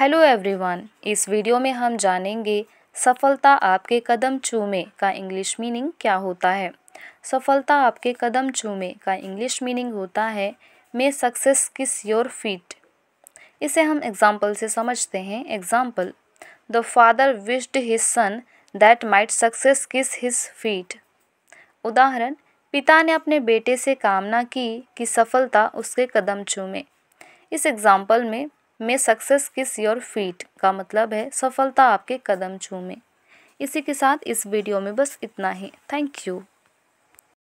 hello everyone इस video में हम जानेंगे सफलता आपके कदम चूमे का इंग्लिश मीनिंग क्या होता है सफलता आपके कदम चूमे का इंग्लिश मीनिंग होता है may success kiss your feet इसे हम एग्जाम्पल से समझते हैं example the father wished his son that might success kiss his feet उदाहरण पिता ने अपने बेटे से कामना की कि सफलता उसके कदम चूमे इस एग्ज़ाम्पल में में सक्सेस किस योर फीट का मतलब है सफलता आपके कदम चूमे इसी के साथ इस वीडियो में बस इतना ही थैंक यू